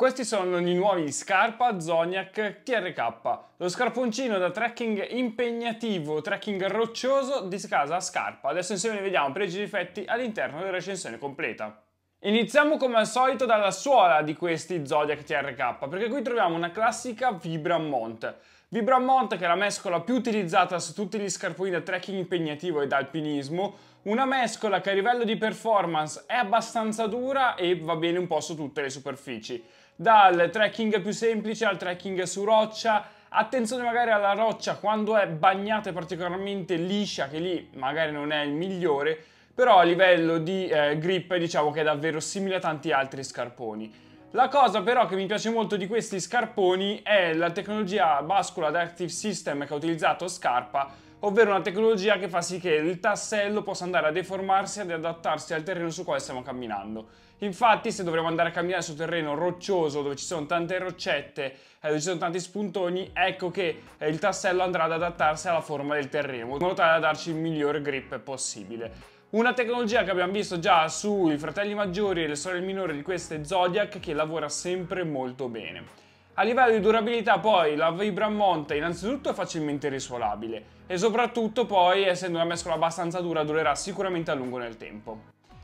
Questi sono i nuovi Scarpa Zoniac TRK, lo scarponcino da trekking impegnativo, trekking roccioso di casa Scarpa. Adesso insieme vediamo pregi e difetti all'interno della recensione completa. Iniziamo come al solito dalla suola di questi Zodiac TRK, perché qui troviamo una classica Vibramont. Vibramont che è la mescola più utilizzata su tutti gli scarponi da trekking impegnativo ed alpinismo, una mescola che a livello di performance è abbastanza dura e va bene un po' su tutte le superfici dal trekking più semplice al trekking su roccia. Attenzione magari alla roccia quando è bagnata e particolarmente liscia, che lì magari non è il migliore, però a livello di eh, grip diciamo che è davvero simile a tanti altri scarponi. La cosa però che mi piace molto di questi scarponi è la tecnologia bascula Adaptive System che ha utilizzato Scarpa ovvero una tecnologia che fa sì che il tassello possa andare a deformarsi ed adattarsi al terreno su quale stiamo camminando. Infatti se dovremo andare a camminare su terreno roccioso dove ci sono tante roccette, eh, dove ci sono tanti spuntoni, ecco che eh, il tassello andrà ad adattarsi alla forma del terreno, in modo tale da darci il miglior grip possibile. Una tecnologia che abbiamo visto già sui fratelli maggiori e le sorelle minori di queste Zodiac che lavora sempre molto bene. A livello di durabilità poi la Vibramonte innanzitutto è facilmente risuolabile e soprattutto poi essendo una mescola abbastanza dura durerà sicuramente a lungo nel tempo.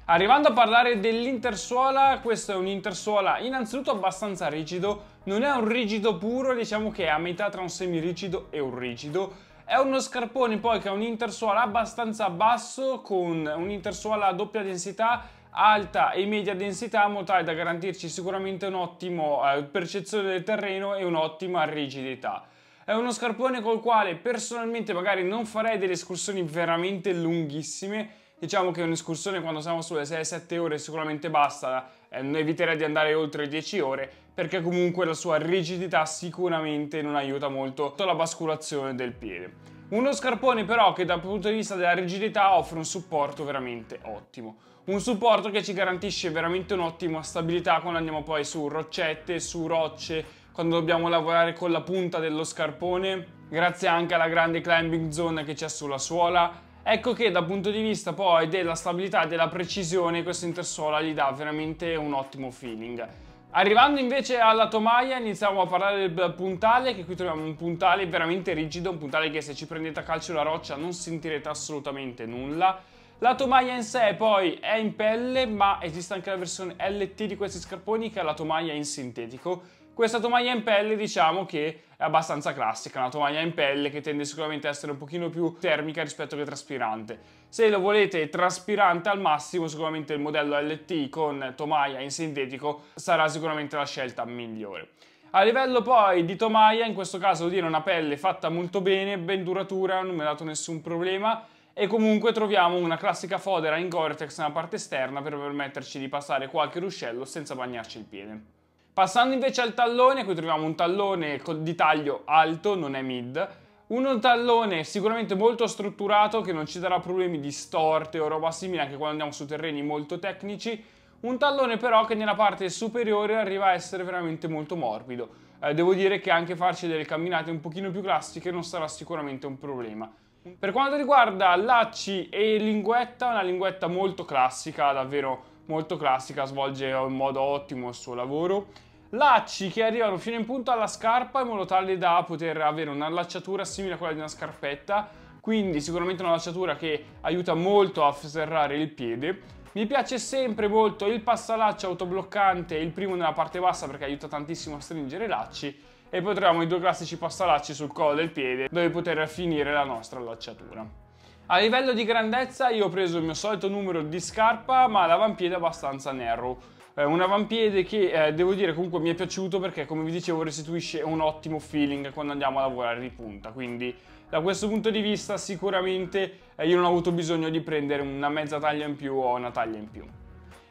Arrivando a parlare dell'intersuola, questo è un intersuola innanzitutto abbastanza rigido, non è un rigido puro, diciamo che è a metà tra un semirrigido e un rigido. È uno scarpone poi che ha un intersuola abbastanza basso con un intersuola a doppia densità alta e media densità in modo tale da garantirci sicuramente un'ottima eh, percezione del terreno e un'ottima rigidità. È uno scarpone col quale personalmente magari non farei delle escursioni veramente lunghissime, diciamo che un'escursione quando siamo sulle 6-7 ore sicuramente basta, eh, eviterei di andare oltre 10 ore perché comunque la sua rigidità sicuramente non aiuta molto la basculazione del piede. Uno scarpone però che dal punto di vista della rigidità offre un supporto veramente ottimo. Un supporto che ci garantisce veramente un'ottima stabilità quando andiamo poi su roccette, su rocce, quando dobbiamo lavorare con la punta dello scarpone, grazie anche alla grande climbing zone che c'è sulla suola. Ecco che dal punto di vista poi della stabilità e della precisione questo intersuola gli dà veramente un ottimo feeling. Arrivando invece alla tomaia iniziamo a parlare del puntale, che qui troviamo un puntale veramente rigido, un puntale che se ci prendete a calcio la roccia non sentirete assolutamente nulla. La tomaia in sé poi è in pelle, ma esiste anche la versione LT di questi scarponi che è la tomaia in sintetico. Questa tomaia in pelle diciamo che è abbastanza classica, una tovaglia in pelle che tende sicuramente a essere un pochino più termica rispetto che traspirante. Se lo volete traspirante al massimo, sicuramente il modello LT con tomaia in sintetico sarà sicuramente la scelta migliore. A livello poi di tomaia, in questo caso devo dire una pelle fatta molto bene, ben duratura, non mi ha dato nessun problema e comunque troviamo una classica fodera in Gore-Tex nella parte esterna per permetterci di passare qualche ruscello senza bagnarci il piede. Passando invece al tallone, qui troviamo un tallone di taglio alto, non è mid, un tallone sicuramente molto strutturato che non ci darà problemi di storte o roba simile anche quando andiamo su terreni molto tecnici, un tallone però che nella parte superiore arriva a essere veramente molto morbido. Eh, devo dire che anche farci delle camminate un pochino più classiche non sarà sicuramente un problema. Per quanto riguarda lacci e linguetta, una linguetta molto classica, davvero molto classica, svolge in modo ottimo il suo lavoro. Lacci che arrivano fino in punto alla scarpa in modo tale da poter avere un'allacciatura simile a quella di una scarpetta, quindi sicuramente una lacciatura che aiuta molto a serrare il piede. Mi piace sempre molto il passalaccio autobloccante, il primo nella parte bassa perché aiuta tantissimo a stringere i lacci e poi troviamo i due classici passalacci sul collo del piede dove poter finire la nostra allacciatura. A livello di grandezza io ho preso il mio solito numero di scarpa ma l'avampiede è abbastanza narrow. un avampiede che eh, devo dire comunque mi è piaciuto perché come vi dicevo restituisce un ottimo feeling quando andiamo a lavorare di punta. Quindi da questo punto di vista sicuramente eh, io non ho avuto bisogno di prendere una mezza taglia in più o una taglia in più.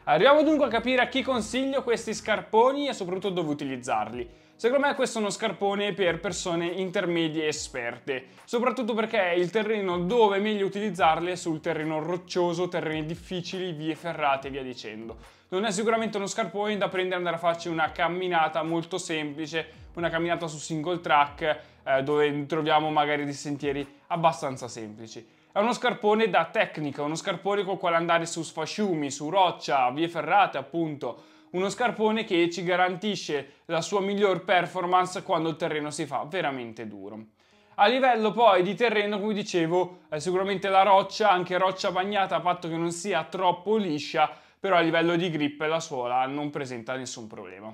Arriviamo dunque a capire a chi consiglio questi scarponi e soprattutto dove utilizzarli. Secondo me questo è uno scarpone per persone intermedie esperte, soprattutto perché è il terreno dove è meglio utilizzarli è sul terreno roccioso, terreni difficili, vie ferrate e via dicendo. Non è sicuramente uno scarpone da prendere e andare a farci una camminata molto semplice, una camminata su single track eh, dove troviamo magari dei sentieri abbastanza semplici. È uno scarpone da tecnica, uno scarpone col quale andare su sfasciumi, su roccia, vie ferrate appunto, uno scarpone che ci garantisce la sua miglior performance quando il terreno si fa veramente duro. A livello poi di terreno, come dicevo, è sicuramente la roccia, anche roccia bagnata, a patto che non sia troppo liscia, però a livello di grip la suola non presenta nessun problema.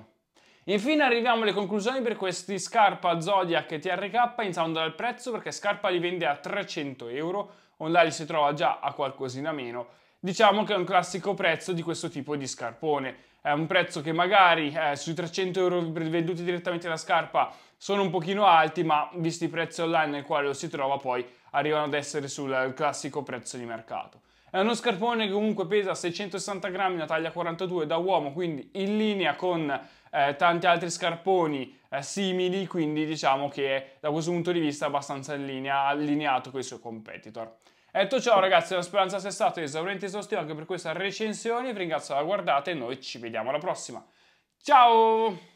Infine arriviamo alle conclusioni per questi scarpa Zodiac TRK in dal prezzo perché Scarpa li vende a 300 euro online si trova già a qualcosina meno, diciamo che è un classico prezzo di questo tipo di scarpone. È un prezzo che magari eh, sui 300 euro venduti direttamente alla scarpa sono un pochino alti, ma visti i prezzi online nel quale lo si trova poi arrivano ad essere sul classico prezzo di mercato. È uno scarpone che comunque pesa 660 grammi, una taglia 42 da uomo, quindi in linea con eh, tanti altri scarponi eh, simili, quindi diciamo che è, da questo punto di vista è abbastanza in linea, allineato con i suoi competitor. Detto ciò ragazzi, la speranza sia stato esauriente e esaustivo anche per questa recensione, vi ringrazio per la guardata e noi ci vediamo alla prossima. Ciao!